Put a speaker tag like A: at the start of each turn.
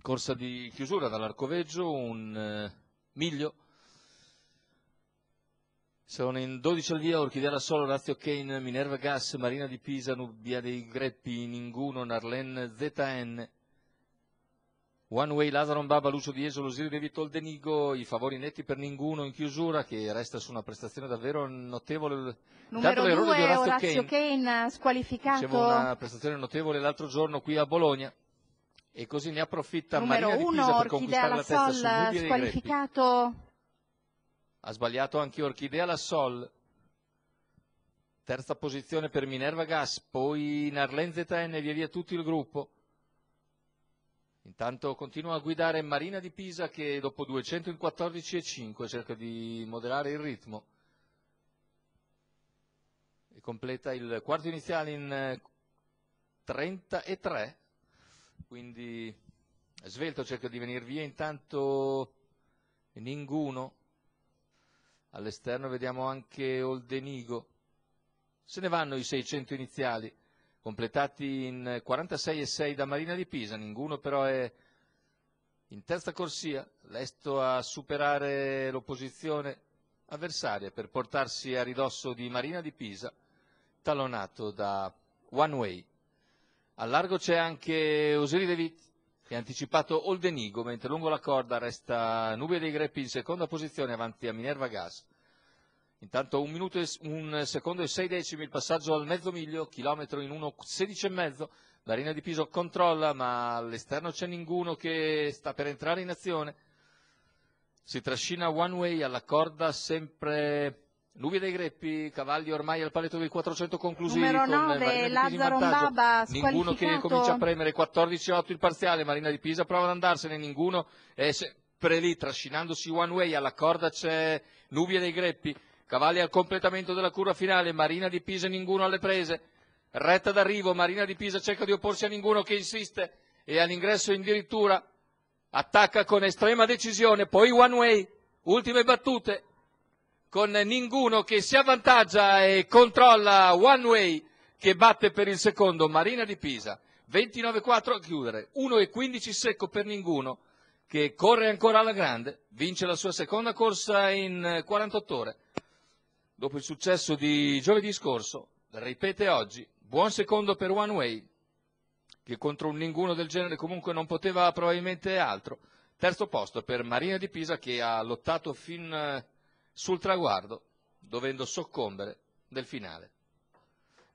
A: corsa di chiusura dall'arcoveggio, un eh, miglio. Sono in 12 al via Orchideala Solo, Razio Kane, Minerva Gas, Marina di Pisa, Nubia dei Greppi, Ninguno, Narlen, ZN. One Way, Lazaron Baba, Lucio Di Esolo, Osiri De Vito, Denigo, i favori netti per Ninguno in chiusura che resta su una prestazione davvero notevole. Numero 2 Orazio, Orazio Kane, Kane squalificato. Dicevo una prestazione notevole l'altro giorno qui a Bologna. E così ne approfitta Numero Marina uno, di Pisa per conquistare la testa Sol, su Nubia squalificato. Ha sbagliato anche Orchidea la Sol. Terza posizione per Minerva Gas, poi Narlen ZN e via via tutto il gruppo. Intanto continua a guidare Marina di Pisa che dopo 214,5 cerca di moderare il ritmo. E completa il quarto iniziale in 33. Eh, quindi svelto cerca di venire via, intanto Ninguno, all'esterno vediamo anche Oldenigo, se ne vanno i 600 iniziali, completati in 46,6 da Marina di Pisa, Ninguno però è in terza corsia, lesto a superare l'opposizione avversaria per portarsi a ridosso di Marina di Pisa, talonato da One Way. Al largo c'è anche Osiri De Witt che ha anticipato Oldenigo, mentre lungo la corda resta Nubia dei Greppi in seconda posizione avanti a Minerva Gas. Intanto un, minuto e, un secondo e sei decimi il passaggio al mezzo miglio, chilometro in uno, sedici e mezzo. La linea di Piso controlla, ma all'esterno c'è Ninguno che sta per entrare in azione. Si trascina One Way alla corda sempre Nubia dei Greppi, cavalli ormai al paletto dei 400 conclusivi Numero 9, Lazzaro Mbaba, Ninguno che comincia a premere, 14-8 il parziale, Marina di Pisa prova ad andarsene, ninguno è sempre lì, trascinandosi one way, alla corda c'è Nubia dei Greppi, cavalli al completamento della curva finale, Marina di Pisa ninguno alle prese, retta d'arrivo, Marina di Pisa cerca di opporsi a ninguno che insiste e all'ingresso addirittura attacca con estrema decisione, poi one way, ultime battute, con Ninguno che si avvantaggia e controlla One Way che batte per il secondo Marina di Pisa. 29-4 a chiudere, 1-15 secco per Ninguno che corre ancora alla grande, vince la sua seconda corsa in 48 eh, ore. Dopo il successo di giovedì scorso, ripete oggi, buon secondo per One Way, che contro un ninguno del genere comunque non poteva probabilmente altro. Terzo posto per Marina di Pisa che ha lottato fin eh, sul traguardo, dovendo soccombere nel finale.